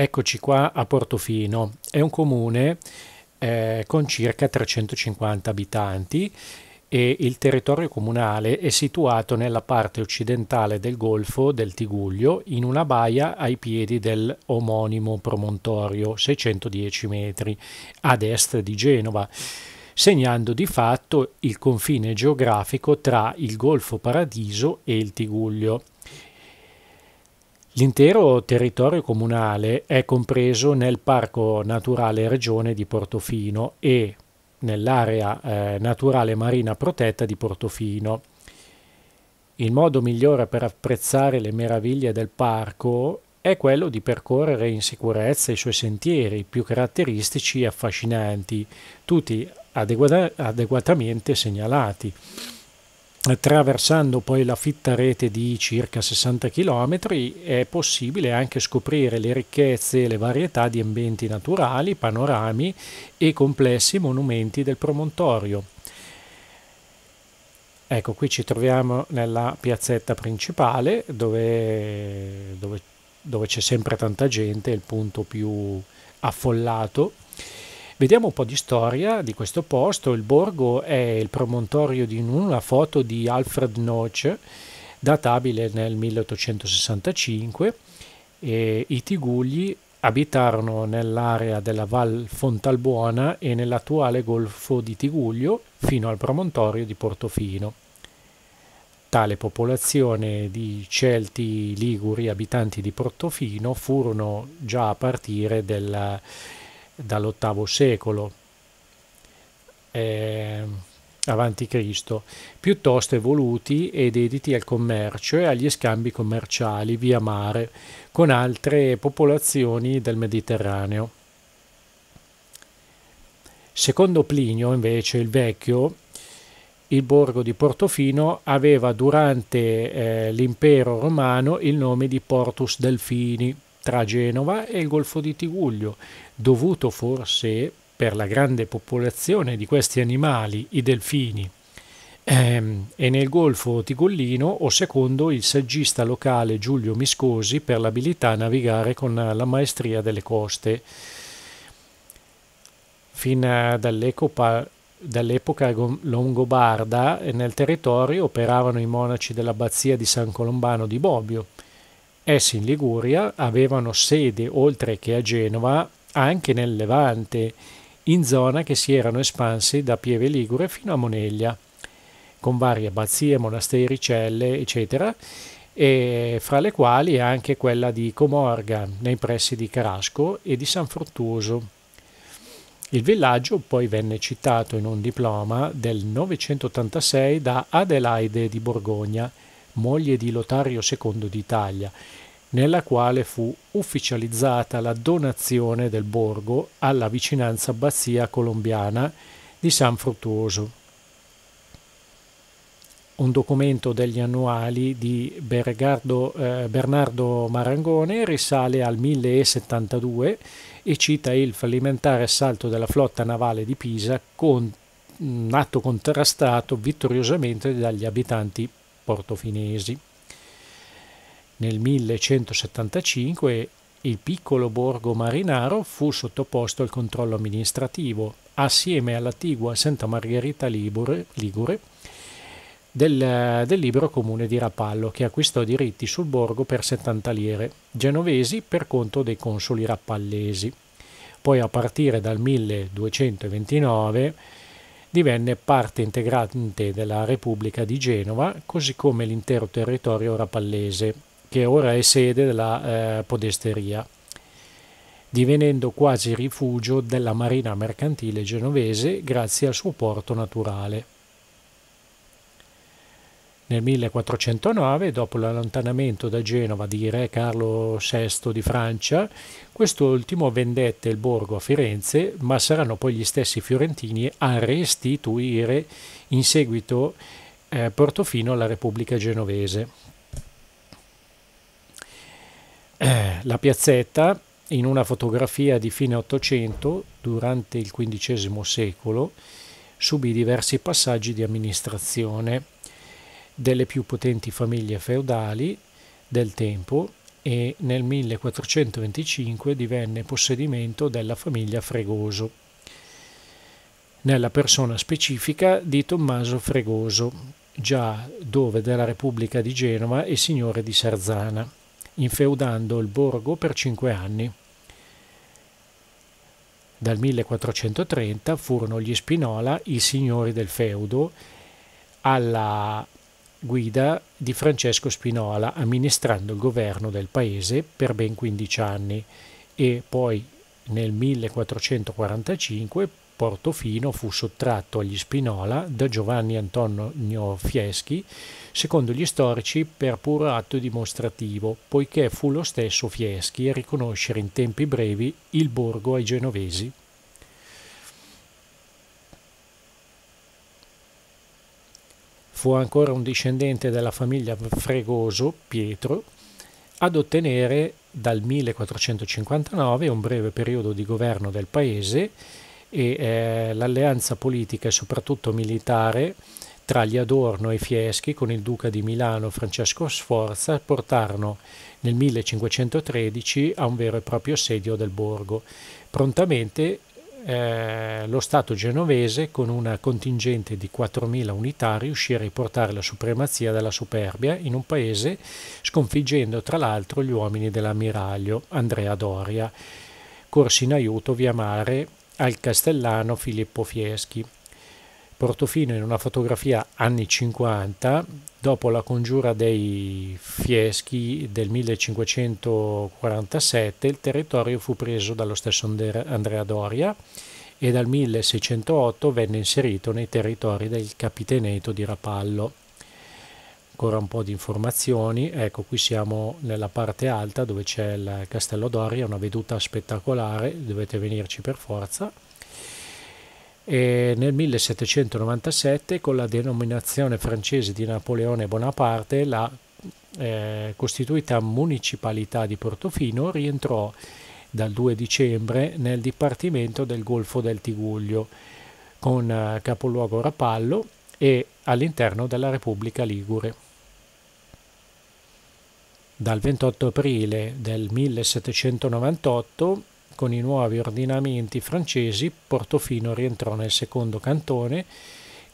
Eccoci qua a Portofino, è un comune eh, con circa 350 abitanti e il territorio comunale è situato nella parte occidentale del Golfo del Tiguglio, in una baia ai piedi del omonimo promontorio, 610 metri, ad est di Genova, segnando di fatto il confine geografico tra il Golfo Paradiso e il Tiguglio. L'intero territorio comunale è compreso nel Parco Naturale Regione di Portofino e nell'area eh, naturale marina protetta di Portofino. Il modo migliore per apprezzare le meraviglie del parco è quello di percorrere in sicurezza i suoi sentieri più caratteristici e affascinanti, tutti adeguata adeguatamente segnalati attraversando poi la fitta rete di circa 60 km è possibile anche scoprire le ricchezze e le varietà di ambienti naturali, panorami e complessi monumenti del promontorio. Ecco, qui ci troviamo nella piazzetta principale dove, dove, dove c'è sempre tanta gente, è il punto più affollato Vediamo un po' di storia di questo posto. Il borgo è il promontorio di una foto di Alfred Noce, databile nel 1865. E I Tigugli abitarono nell'area della Val Fontalbuona e nell'attuale golfo di Tiguglio fino al promontorio di Portofino. Tale popolazione di Celti Liguri abitanti di Portofino furono già a partire della dall'VIII secolo eh, Cristo, piuttosto evoluti e dediti al commercio e agli scambi commerciali via mare con altre popolazioni del Mediterraneo. Secondo Plinio, invece, il vecchio, il borgo di Portofino aveva durante eh, l'impero romano il nome di Portus Delfini tra Genova e il Golfo di Tiguglio, dovuto forse per la grande popolazione di questi animali, i delfini, ehm, e nel Golfo Tigullino o secondo il saggista locale Giulio Miscosi per l'abilità a navigare con la maestria delle coste. Fin eh, dall'epoca longobarda nel territorio operavano i monaci dell'abbazia di San Colombano di Bobbio, Essi in Liguria avevano sede, oltre che a Genova, anche nel Levante, in zona che si erano espansi da Pieve Ligure fino a Moneglia, con varie abbazie, monasteri, celle, eccetera, e fra le quali anche quella di Comorga, nei pressi di Carasco e di San Fruttuoso. Il villaggio poi venne citato in un diploma del 986 da Adelaide di Borgogna, moglie di Lotario II d'Italia, nella quale fu ufficializzata la donazione del borgo alla vicinanza abbazia colombiana di San Fruttuoso. Un documento degli annuali di Bergardo, eh, Bernardo Marangone risale al 1072 e cita il fallimentare assalto della flotta navale di Pisa con un atto contrastato vittoriosamente dagli abitanti portofinesi. Nel 1175 il piccolo borgo marinaro fu sottoposto al controllo amministrativo, assieme all'attigua Santa Margherita Ligure, Ligure del, del, libero comune di Rapallo, che acquistò diritti sul borgo per 70 lire genovesi per conto dei consoli rappallesi. Poi a partire dal 1229 divenne parte integrante della Repubblica di Genova, così come l'intero territorio rapallese, che ora è sede della eh, podesteria, divenendo quasi rifugio della marina mercantile genovese grazie al suo porto naturale. Nel 1409, dopo l'allontanamento da Genova di re Carlo VI di Francia, quest'ultimo vendette il borgo a Firenze, ma saranno poi gli stessi fiorentini a restituire in seguito eh, Portofino alla Repubblica genovese. Eh, la piazzetta, in una fotografia di fine Ottocento, durante il XV secolo, subì diversi passaggi di amministrazione delle più potenti famiglie feudali del tempo e nel 1425 divenne possedimento della famiglia Fregoso, nella persona specifica di Tommaso Fregoso, già dove della Repubblica di Genova e signore di Sarzana, infeudando il borgo per cinque anni. Dal 1430 furono gli Spinola i signori del feudo alla guida di Francesco Spinola, amministrando il governo del paese per ben 15 anni e poi nel 1445 Portofino fu sottratto agli Spinola da Giovanni Antonio Fieschi, secondo gli storici per puro atto dimostrativo, poiché fu lo stesso Fieschi a riconoscere in tempi brevi il borgo ai genovesi. fu ancora un discendente della famiglia Fregoso, Pietro, ad ottenere dal 1459 un breve periodo di governo del paese e eh, l'alleanza politica e soprattutto militare tra gli Adorno e i Fieschi con il duca di Milano Francesco Sforza portarono nel 1513 a un vero e proprio assedio del borgo. Prontamente eh, lo Stato genovese con una contingente di 4.000 unità riuscì a riportare la supremazia della superbia in un paese sconfiggendo tra l'altro gli uomini dell'ammiraglio Andrea Doria, corsi in aiuto via mare al castellano Filippo Fieschi. Portofino in una fotografia anni 50 dopo la congiura dei Fieschi del 1547 il territorio fu preso dallo stesso Andrea Doria e dal 1608 venne inserito nei territori del Capiteneto di Rapallo. Ancora un po' di informazioni, ecco qui siamo nella parte alta dove c'è il Castello Doria, una veduta spettacolare, dovete venirci per forza e nel 1797 con la denominazione francese di Napoleone Bonaparte la eh, costituita municipalità di Portofino rientrò dal 2 dicembre nel Dipartimento del Golfo del Tiguglio con eh, capoluogo Rapallo e all'interno della Repubblica Ligure. Dal 28 aprile del 1798 con i nuovi ordinamenti francesi Portofino rientrò nel secondo cantone,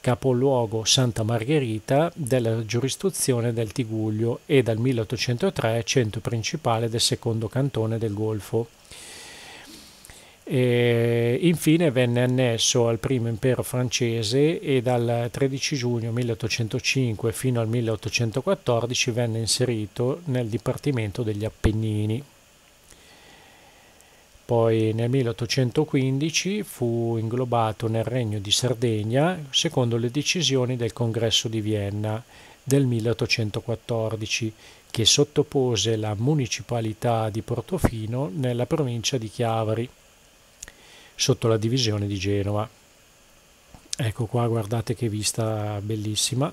capoluogo Santa Margherita della giurisdizione del Tiguglio e dal 1803 centro principale del secondo cantone del Golfo. E infine venne annesso al primo impero francese e dal 13 giugno 1805 fino al 1814 venne inserito nel Dipartimento degli Appennini. Poi nel 1815 fu inglobato nel Regno di Sardegna secondo le decisioni del Congresso di Vienna del 1814 che sottopose la municipalità di Portofino nella provincia di Chiavari sotto la divisione di Genova. Ecco qua, guardate che vista bellissima.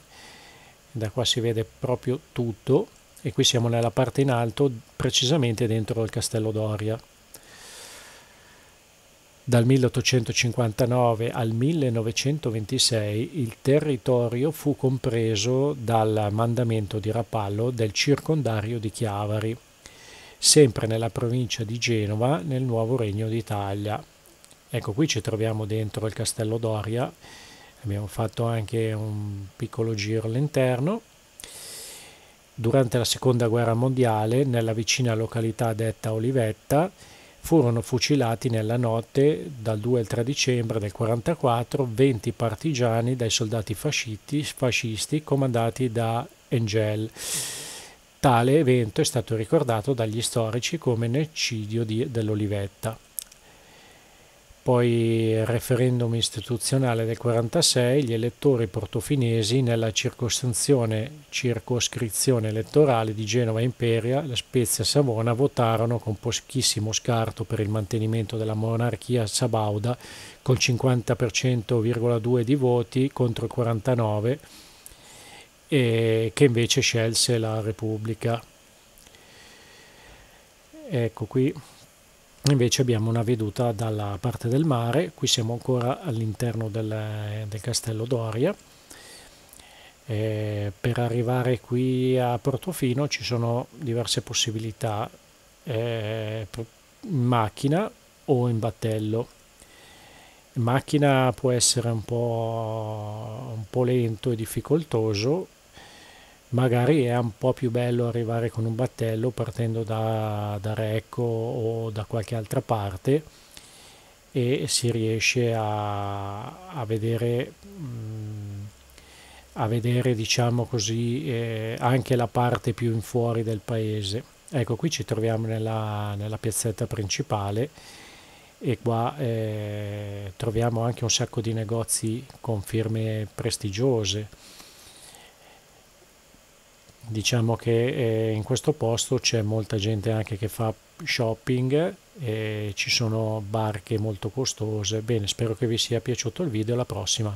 Da qua si vede proprio tutto e qui siamo nella parte in alto, precisamente dentro il castello d'Oria. Dal 1859 al 1926 il territorio fu compreso dal mandamento di Rapallo del circondario di Chiavari, sempre nella provincia di Genova nel nuovo Regno d'Italia. Ecco qui ci troviamo dentro il castello Doria, abbiamo fatto anche un piccolo giro all'interno. Durante la seconda guerra mondiale nella vicina località detta Olivetta furono fucilati nella notte dal 2 al 3 dicembre del 1944 20 partigiani dai soldati fascisti, fascisti comandati da Engel. Tale evento è stato ricordato dagli storici come l'eccidio dell'Olivetta. Poi il referendum istituzionale del 1946, gli elettori portofinesi nella circoscrizione elettorale di Genova Imperia, la Spezia Savona, votarono con pochissimo scarto per il mantenimento della monarchia sabauda, con 50,2% di voti contro il 49%, eh, che invece scelse la Repubblica. Ecco qui invece abbiamo una veduta dalla parte del mare qui siamo ancora all'interno del, del, castello Doria e eh, per arrivare qui a Portofino ci sono diverse possibilità eh, in macchina o in battello in macchina può essere un po', un po' lento e difficoltoso magari è un po' più bello arrivare con un battello partendo da, da Recco o da qualche altra parte e si riesce a, a vedere mm, a vedere diciamo così eh, anche la parte più in fuori del paese ecco qui ci troviamo nella, nella piazzetta principale e qua eh, troviamo anche un sacco di negozi con firme prestigiose diciamo che eh, in questo posto c'è molta gente anche che fa shopping e ci sono barche molto costose bene spero che vi sia piaciuto il video alla prossima